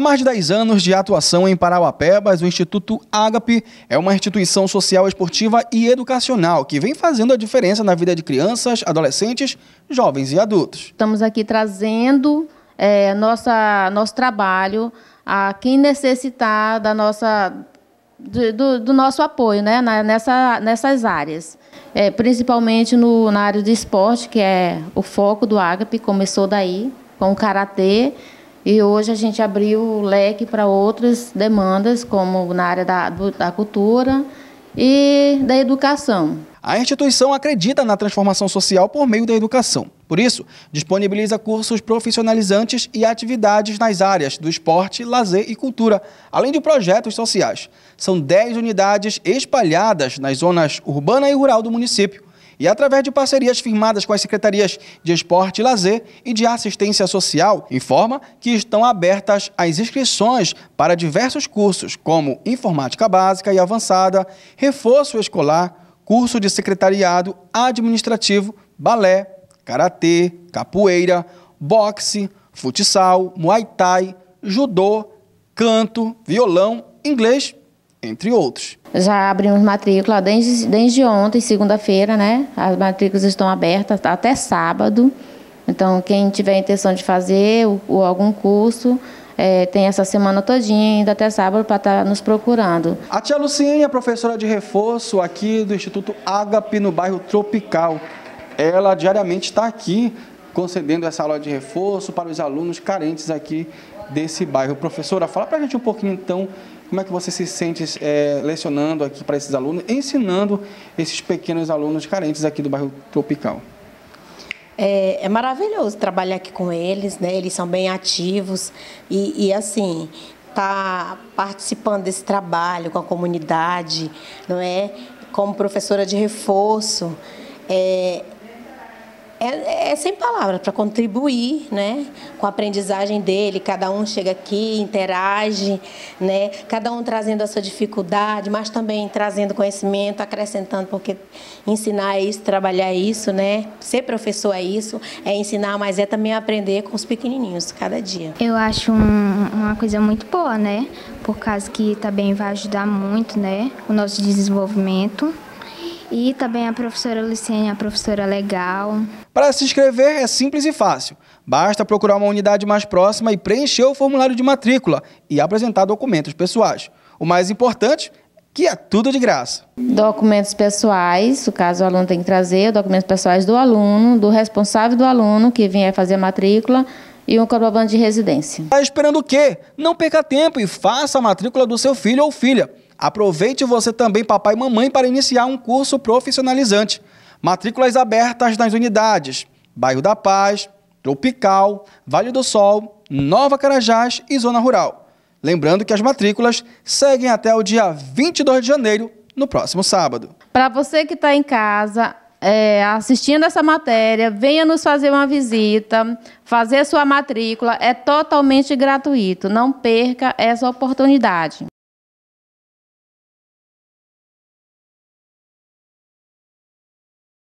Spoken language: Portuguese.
Há mais de 10 anos de atuação em Parauapebas, o Instituto Ágape é uma instituição social, esportiva e educacional que vem fazendo a diferença na vida de crianças, adolescentes, jovens e adultos. Estamos aqui trazendo é, nossa, nosso trabalho a quem necessitar da nossa, do, do, do nosso apoio né, na, nessa, nessas áreas. É, principalmente no, na área do esporte, que é o foco do Ágape, começou daí, com o Karatê, e hoje a gente abriu o leque para outras demandas, como na área da, da cultura e da educação. A instituição acredita na transformação social por meio da educação. Por isso, disponibiliza cursos profissionalizantes e atividades nas áreas do esporte, lazer e cultura, além de projetos sociais. São 10 unidades espalhadas nas zonas urbana e rural do município e através de parcerias firmadas com as secretarias de Esporte e Lazer e de Assistência Social, informa que estão abertas as inscrições para diversos cursos, como informática básica e avançada, reforço escolar, curso de secretariado administrativo, balé, karatê, capoeira, boxe, futsal, muay thai, judô, canto, violão, inglês entre outros. Já abrimos matrícula desde, desde ontem, segunda-feira, né? As matrículas estão abertas até sábado. Então, quem tiver intenção de fazer ou, ou algum curso, é, tem essa semana todinha, ainda até sábado, para estar tá nos procurando. A tia Luciene é professora de reforço aqui do Instituto Agape, no bairro Tropical. Ela diariamente está aqui concedendo essa aula de reforço para os alunos carentes aqui desse bairro. Professora, fala para a gente um pouquinho, então, como é que você se sente é, lecionando aqui para esses alunos, ensinando esses pequenos alunos carentes aqui do bairro Tropical? É, é maravilhoso trabalhar aqui com eles, né? Eles são bem ativos e, e assim, tá participando desse trabalho com a comunidade, não é? Como professora de reforço, é, é, é sem palavras para contribuir né, com a aprendizagem dele. Cada um chega aqui, interage, né, cada um trazendo a sua dificuldade, mas também trazendo conhecimento, acrescentando, porque ensinar é isso, trabalhar é isso, né? Ser professor é isso, é ensinar, mas é também aprender com os pequenininhos cada dia. Eu acho um, uma coisa muito boa, né? Por causa que também vai ajudar muito, né, o nosso desenvolvimento. E também a professora Luciene é a professora legal. Para se inscrever é simples e fácil. Basta procurar uma unidade mais próxima e preencher o formulário de matrícula e apresentar documentos pessoais. O mais importante que é tudo de graça. Documentos pessoais, o caso o aluno tem que trazer, documentos pessoais do aluno, do responsável do aluno que vier fazer a matrícula e um comprovante de residência. Está esperando o quê? Não perca tempo e faça a matrícula do seu filho ou filha. Aproveite você também, papai e mamãe, para iniciar um curso profissionalizante. Matrículas abertas nas unidades Bairro da Paz, Tropical, Vale do Sol, Nova Carajás e Zona Rural. Lembrando que as matrículas seguem até o dia 22 de janeiro, no próximo sábado. Para você que está em casa, é, assistindo essa matéria, venha nos fazer uma visita, fazer sua matrícula, é totalmente gratuito. Não perca essa oportunidade.